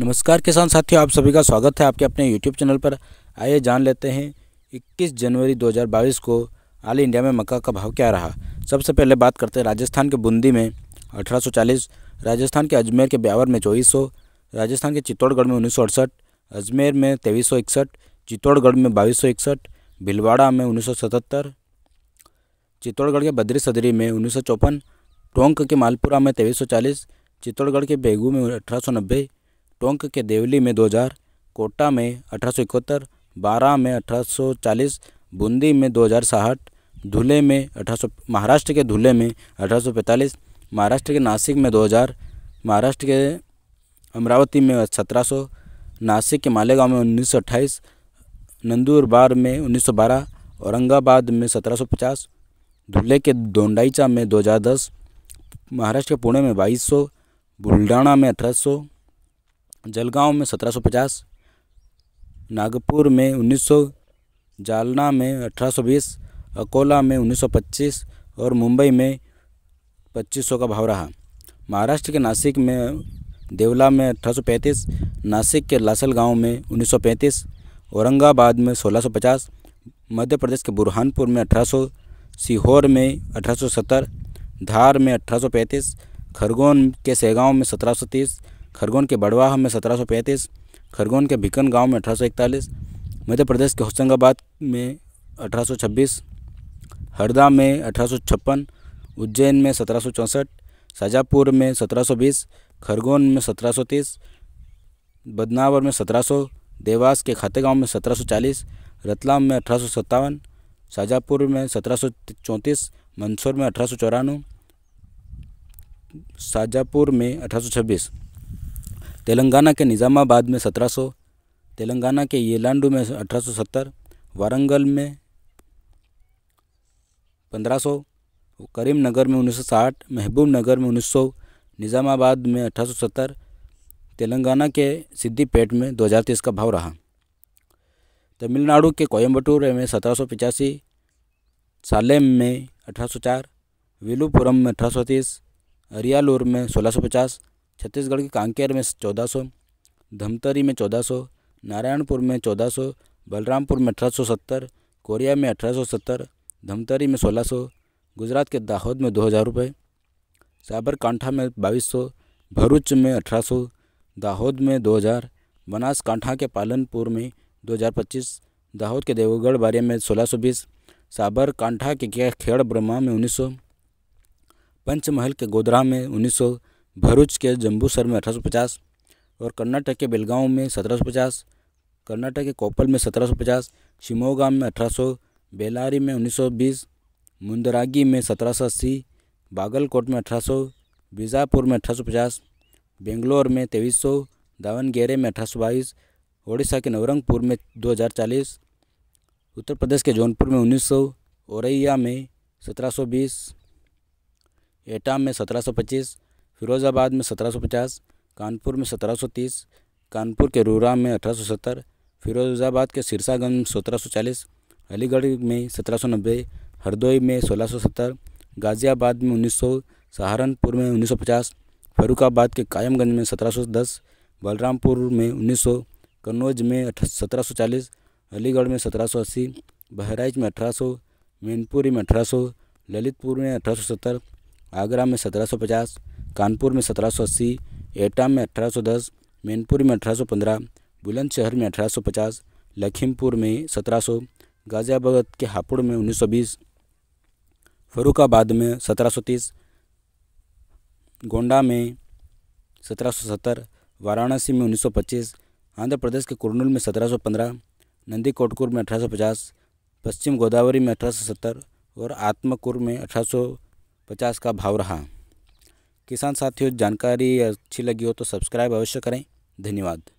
नमस्कार किसान साथियों आप सभी का स्वागत है आपके अपने यूट्यूब चैनल पर आइए जान लेते हैं 21 जनवरी 2022 को आल इंडिया में मक्का का भाव क्या रहा सबसे पहले बात करते हैं राजस्थान के बूंदी में 1840 राजस्थान के अजमेर के ब्यावर में चौबीस राजस्थान के चित्तौड़गढ़ में उन्नीस अजमेर में तेईस चित्तौड़गढ़ में बाईस भिलवाड़ा में उन्नीस चित्तौड़गढ़ के बद्री सदरी में उन्नीस टोंक के मालपुरा में तेईस चित्तौड़गढ़ के बेगू में अठारह टोंक के देवली में 2000, कोटा में अठारह बारा में अठारह बूंदी में दो धुले में अठारह महाराष्ट्र के धुले में अठारह महाराष्ट्र के नासिक में 2000, महाराष्ट्र के अमरावती में सत्रह नासिक के मालेगांव में अट्ठाईस नंदूरबार में 1912, औरंगाबाद में 1750, धुले के दोंडाइचा में 2010, महाराष्ट्र के पुणे में 2200, बुल्डाणा में सौ जलगांव में 1750 नागपुर में 1900 जालना में 1820 अकोला में 1925 और मुंबई में 2500 का भाव रहा महाराष्ट्र के नासिक में देवला में 1835 नासिक के लासल गांव में 1935 औरंगाबाद में 1650 मध्य प्रदेश के बुरहानपुर में 1800 सीहोर में 1870 धार में 1835 खरगोन के सहगांव में 1730 खरगोन के बड़वाहा में सत्रह खरगोन के भिकन गांव में अठारह मध्य प्रदेश के होशंगाबाद में 1826 हरदा में अठारह उज्जैन में सत्रह शाजापुर में 1720 खरगोन में 1730 बदनावर में 1700 देवास के गांव में 1740 रतलाम में अठारह शाजापुर में 1734 मंदसौर में अठारह शाजापुर में छब्बीस तेलंगाना के निज़ामाबाद में 1700, तेलंगाना के येलांडू में 1870, वारंगल में 1500, करीमनगर में 1960, महबूब नगर में 1900, निज़ामाबाद में 1870, तेलंगाना के सिद्दीपेट में 2023 का भाव रहा तमिलनाडु के कोयम्बटूर में सत्रह सौ पिचासी सालेम में अठारह सौ चार विलुपुरम में अठारह सौ तीस अरियालूर में सोलह सौ पचास छत्तीसगढ़ के कांकेर में चौदह सौ धमतरी में चौदह सौ नारायणपुर में चौदह सौ बलरामपुर में अठारह सौ सत्तर कोरिया में अठारह सौ सत्तर धमतरी में सोलह सौ गुजरात के दाहोद में दो हज़ार रुपये साबरकांठा में बाईस सौ भरूच में अठारह सौ दाहोद में दो हज़ार बनासकांठा के पालनपुर में दो हज़ार पच्चीस दाहोद के देवगढ़ बारिया में सोलह सौ बीस साबरकांठा के खेड़ ब्रह्मा में उन्नीस सौ पंचमहल के गोदरा में उन्नीस सौ भरूच के जम्बूसर में अठारह और कर्नाटक के बेलगांव में सत्रह कर्नाटक के कोपल में सत्रह शिमोगा में अठारह बेलारी में 1920, मुंदरागी में 1780, बागलकोट में 1800, बीजापुर में 1850, बेंगलोर में 2300, दावनगेरे में बाईस ओडिशा के नवरंगपुर में 2040, उत्तर प्रदेश के जौनपुर में 1900, औरैया में 1720, एटा में 1725, फिरोज़ाबाद में 1750, कानपुर में 1730, कानपुर के रूरा में 1870, फिरोज़ाबाद के सिरसागंज में 1740, अलीगढ़ में 1790, हरदोई में 1670, गाज़ियाबाद में 1900, सहारनपुर में 1950, फरुखाबाद के कायमगंज में 1710, बलरामपुर में 1900, कन्नौज में 1740, अलीगढ़ में 1780, बहराइच में 1800, मैनपुरी में 1800, ललितपुर में 1870, आगरा में 1750, कानपुर में सत्रह सौ अस्सी एटा में अठारह सौ दस मैनपुर में अठारह सौ पंद्रह बुलंदशहर में अठारह सौ पचास लखीमपुर में सत्रह सौ गाजियाबाद के हापुड़ में उन्नीस सौ बीस फरुखाबाद में सत्रह सौ तीस गोंडा में सत्रह सौ सत्तर वाराणसी में उन्नीस सौ पच्चीस आंध्र प्रदेश के कुरनूल में सत्रह सौ पंद्रह नंदी कोटकुर में अठारह सौ पचास पश्चिम गोदावरी में अठारह सौ सत्तर और आत्मकुर में अठारह सौ पचास का भाव रहा किसान साथियों जानकारी अच्छी लगी हो तो सब्सक्राइब अवश्य करें धन्यवाद